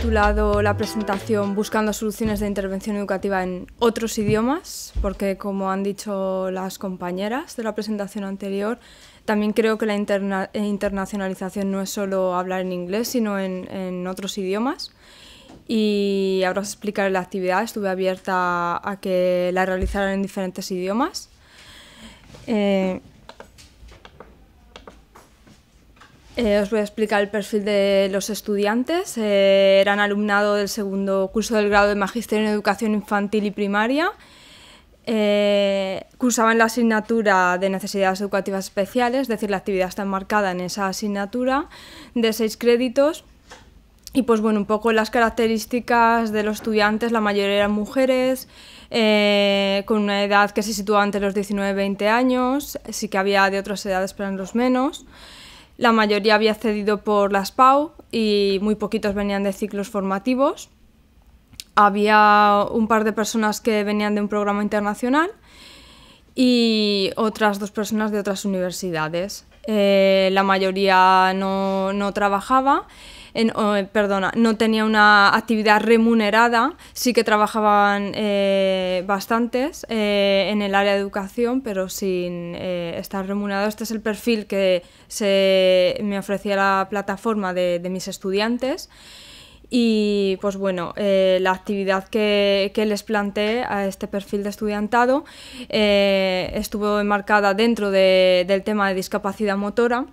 titulado la presentación Buscando soluciones de intervención educativa en otros idiomas, porque como han dicho las compañeras de la presentación anterior, también creo que la eh, internacionalización no es solo hablar en inglés, sino en, otros idiomas. Y ahora os explicaré la actividad, estuve abierta a que la realizaran en diferentes idiomas. Eh, Eh, os voy a explicar el perfil de los estudiantes. Eh, eran alumnado del segundo curso del grado de Magisterio en Educación Infantil y Primaria. Eh, cursaban la asignatura de necesidades educativas especiales, es decir, la actividad está enmarcada en esa asignatura de seis créditos. Y pues bueno, un poco las características de los estudiantes, la mayoría eran mujeres, con una edad que se situaba entre los 19 y 20 años, sí que había de otras edades, pero en los menos. La mayoría había cedido por las PAU y muy poquitos venían de ciclos formativos. Había un par de personas que venían de un programa internacional y otras dos personas de otras universidades. Eh, la mayoría no, no trabajaba perdona, no tenía una actividad remunerada, sí que trabajaban eh, bastantes eh, en el área de educación, pero sin eh, estar remunerado. Este es el perfil que me ofrecía la plataforma de, mis estudiantes. Y pues bueno, la actividad que, les planteé a este perfil de estudiantado estuvo enmarcada dentro del tema de discapacidad motora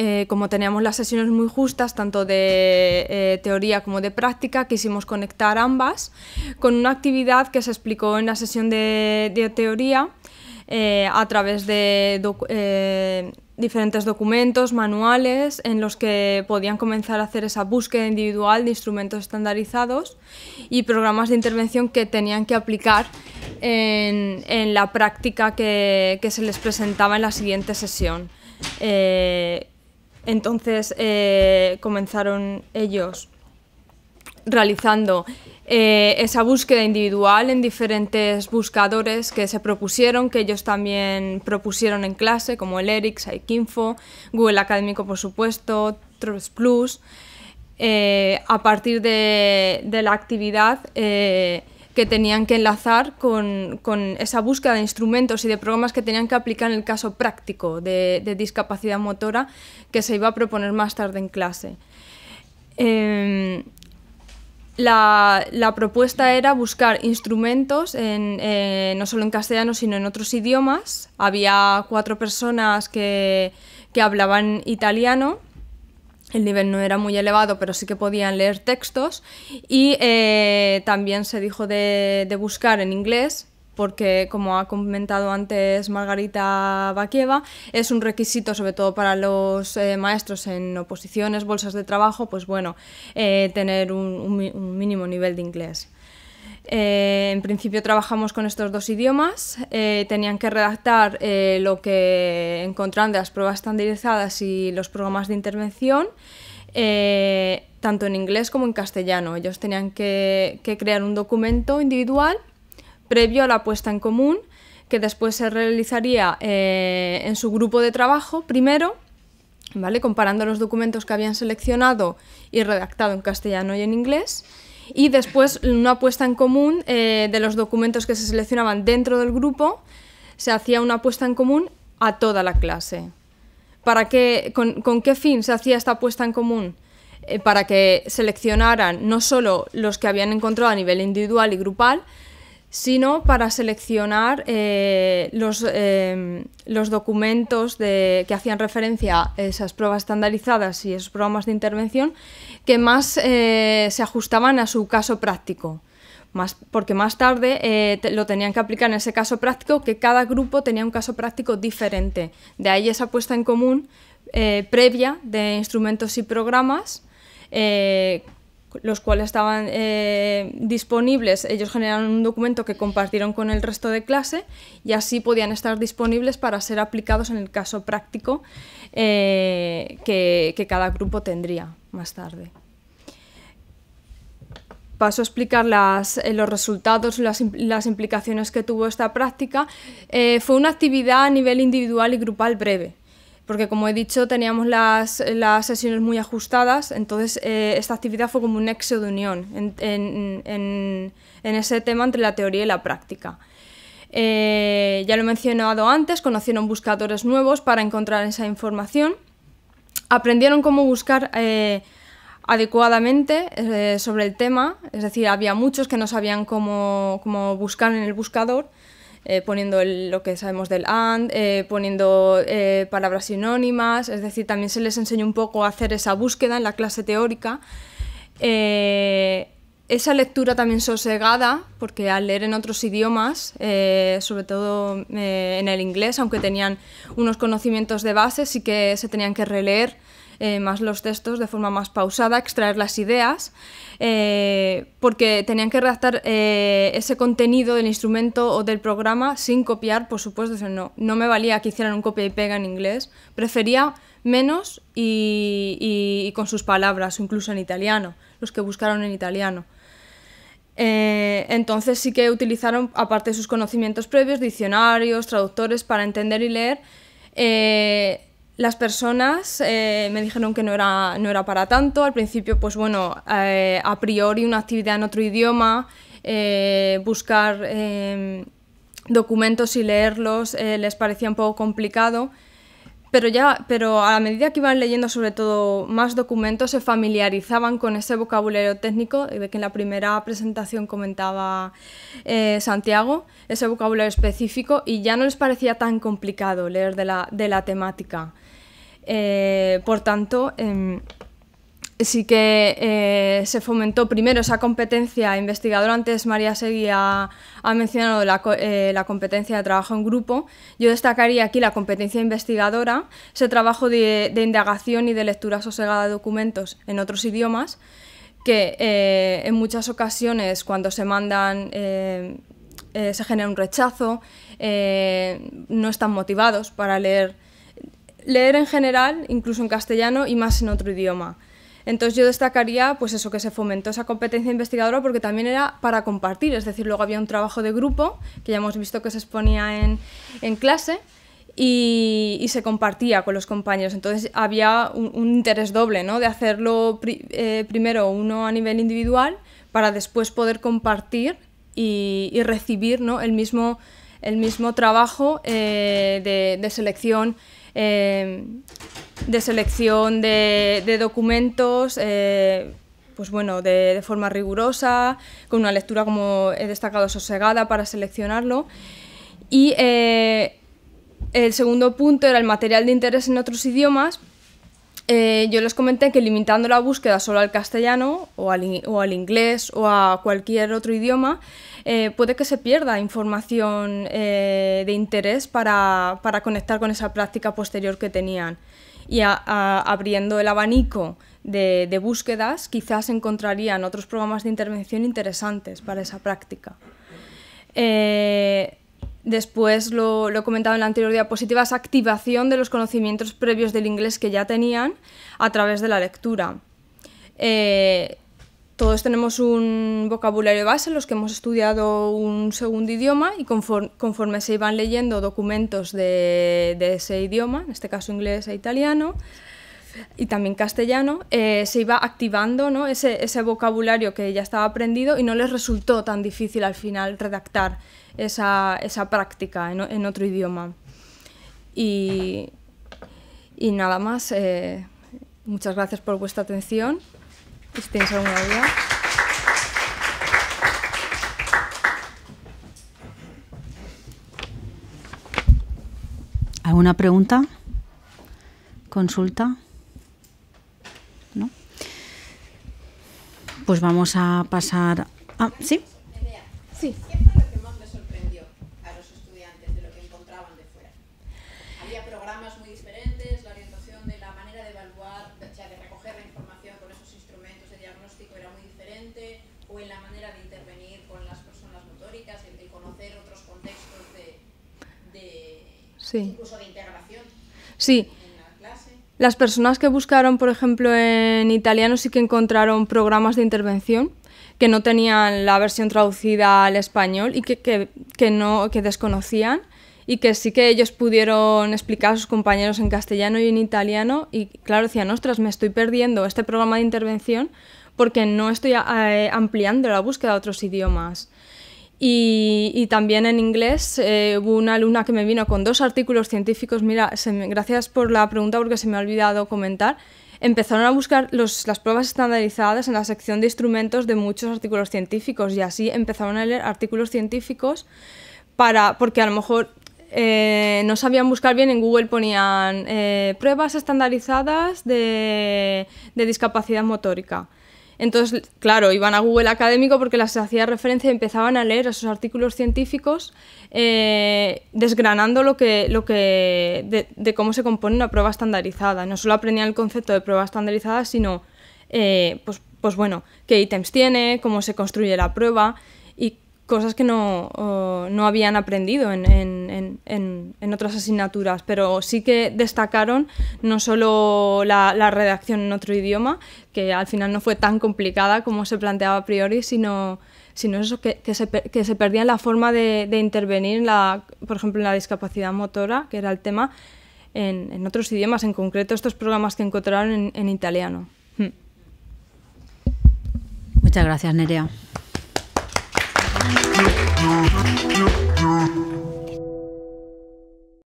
eh, como teníamos las sesiones muy justas, tanto de eh, teoría como de práctica, quisimos conectar ambas con una actividad que se explicó en la sesión de, teoría eh, a través de diferentes documentos, manuales, en los que podían comenzar a hacer esa búsqueda individual de instrumentos estandarizados y programas de intervención que tenían que aplicar en, la práctica que, se les presentaba en la siguiente sesión. Entonces eh, comenzaron ellos realizando eh, esa búsqueda individual en diferentes buscadores que se propusieron, que ellos también propusieron en clase, como el ERIC, Saikinfo, Google Académico, por supuesto, Trust Plus. Eh, a partir de, la actividad, que tenían que enlazar con, esa búsqueda de instrumentos y de programas que tenían que aplicar en el caso práctico de, discapacidad motora que se iba a proponer más tarde en clase. Em, la, propuesta era buscar instrumentos eh, no solo en castellano, sino en otros idiomas. Había cuatro personas que, que hablaban italiano el nivel no era muy elevado, pero sí que podían leer textos. Y eh, también se dijo de, buscar en inglés, porque como ha comentado antes Margarita Baquieva, es un requisito sobre todo para los eh, maestros en oposiciones, bolsas de trabajo, pues bueno, eh, tener un, un, un mínimo nivel de inglés. Eh, en principio trabajamos con estos dos idiomas. Eh, tenían que redactar eh, lo que encontraban de las pruebas estandarizadas y los programas de intervención, tanto en inglés como en castellano. Ellos tenían que, que crear un documento individual previo a la puesta en común que después se realizaría en su grupo de trabajo primero ¿vale? comparando los documentos que habían seleccionado y redactado en castellano y en inglés y después una apuesta en común eh, de los documentos que se seleccionaban dentro del grupo, se hacía una apuesta en común a toda la clase. ¿Para con, qué fin se hacía esta apuesta en común? Eh, para que seleccionaran no solo los que habían encontrado a nivel individual y grupal, sino para seleccionar eh, eh, los, documentos que hacían referencia a esas pruebas estandarizadas y esos programas de intervención que más eh, se ajustaban a su caso práctico. porque más tarde lo tenían que aplicar en ese caso práctico, que cada grupo tenía un caso práctico diferente. De ahí esa puesta en común previa de instrumentos y programas los cuales estaban eh, disponibles. Ellos generaron un documento que compartieron con el resto de clase y así podían estar disponibles para ser aplicados en el caso práctico eh, que, cada grupo tendría más tarde. Paso a explicar eh, los resultados, las, implicaciones que tuvo esta práctica. fue una actividad a nivel individual y grupal breve porque como he dicho teníamos las, sesiones muy ajustadas, entonces eh, esta actividad fue como un nexo de unión en, ese tema entre la teoría y la práctica. Eh, ya lo he mencionado antes, conocieron buscadores nuevos para encontrar esa información, aprendieron cómo buscar eh, adecuadamente sobre el tema, es decir, había muchos que no sabían cómo, cómo buscar en el buscador, eh, poniendo lo que sabemos del AND, eh, poniendo eh, palabras sinónimas, es decir, también se les enseñó un poco a hacer esa búsqueda en la clase teórica. esa lectura también sosegada, porque al leer en otros idiomas, sobre todo en el inglés, aunque tenían unos conocimientos de base, sí que se tenían que releer eh, más los textos de forma más pausada, extraer las ideas, eh, porque tenían que redactar eh, ese contenido del instrumento o del programa sin copiar, por supuesto, no, no me valía que hicieran un copia y pega en inglés, prefería menos y, con sus palabras, incluso en italiano, los que buscaron en italiano. entonces sí que utilizaron, aparte de sus conocimientos previos, diccionarios, traductores para entender y leer, las personas eh, me dijeron que no era, para tanto. Al principio, pues bueno, eh, a priori una actividad en otro idioma, eh, buscar em, documentos y leerlos les parecía un poco complicado. Pero ya, pero a la medida que iban leyendo sobre todo más documentos, se familiarizaban con ese vocabulario técnico de que en la primera presentación comentaba Santiago, ese vocabulario específico, y ya no les parecía tan complicado leer de la temática. Eh, por tanto, em, sí que eh, se fomentó primero esa competencia investigadora. Antes María Seguía ha, mencionado eh, la, competencia de trabajo en grupo. Yo destacaría aquí la competencia investigadora, ese trabajo de, indagación y de lectura sosegada de documentos en otros idiomas, que en muchas ocasiones cuando se mandan... se genera un rechazo, no están motivados para leer leer en general, incluso en castellano y más en otro idioma. Entonces yo destacaría pues eso que se fomentó esa competencia investigadora porque también era para compartir, es decir, luego había un trabajo de grupo que ya hemos visto que se exponía en, en clase y, se compartía con los compañeros. Entonces había un, interés doble, ¿no? De hacerlo eh, primero uno a nivel individual para después poder compartir y, recibir ¿no? el, mismo, el mismo trabajo eh, de, de selección Em, de selección de, documentos, eh, pues bueno, de, forma rigurosa, con una lectura, como he destacado, sosegada para seleccionarlo. Y eh, el segundo punto era el material de interés en otros idiomas, eh, yo les comenté que limitando la búsqueda solo al castellano o al, inglés o a cualquier otro idioma, eh, puede que se pierda información eh, de interés para, conectar con esa práctica posterior que tenían. Y abriendo el abanico de, búsquedas, quizás encontrarían otros programas de intervención interesantes para esa práctica. Después, lo, he comentado en la anterior diapositiva, es activación de los conocimientos previos del inglés que ya tenían a través de la lectura. Eh, todos tenemos un vocabulario base, los que hemos estudiado un segundo idioma, y conforme, se iban leyendo documentos de, ese idioma, en este caso inglés e italiano, y también castellano, eh, se iba activando ¿no? ese, ese vocabulario que ya estaba aprendido y no les resultó tan difícil al final redactar esa, esa práctica en, otro idioma. Y, nada más, eh, muchas gracias por vuestra atención. alguna pregunta? ¿Consulta? Pues vamos a pasar. Ah, sí. Sí. sí. Sí. Las personas que buscaron, por ejemplo, en italiano sí que encontraron programas de intervención que no tenían la versión traducida al español y que, que, no, que desconocían y que sí que ellos pudieron explicar a sus compañeros en castellano y en italiano y claro decían, ostras, me estoy perdiendo este programa de intervención porque no estoy eh, ampliando la búsqueda a otros idiomas. Y, también en inglés eh, hubo una alumna que me vino con dos artículos científicos. Mira, gracias por la pregunta porque se me ha olvidado comentar. Empezaron a buscar las pruebas estandarizadas en la sección de instrumentos de muchos artículos científicos y así empezaron a leer artículos científicos para, porque a lo mejor eh, no sabían buscar bien, en Google ponían eh, pruebas estandarizadas de, de discapacidad motórica entonces, claro, iban a Google Académico porque las hacía referencia y empezaban a leer esos artículos científicos eh, desgranando lo que, lo que de, cómo se compone una prueba estandarizada. No solo aprendían el concepto de prueba estandarizada, sino, eh, pues, pues bueno, qué ítems tiene, cómo se construye la prueba y cosas que no, no habían aprendido en en, otras asignaturas, pero sí que destacaron no solo la, redacción en otro idioma, que al final no fue tan complicada como se planteaba a priori, sino, sino eso, que, se, perdía la forma de, intervenir, por ejemplo, en la discapacidad motora, que era el tema, en, otros idiomas, en concreto estos programas que encontraron en, italiano. Hmm. Muchas gracias, Nerea.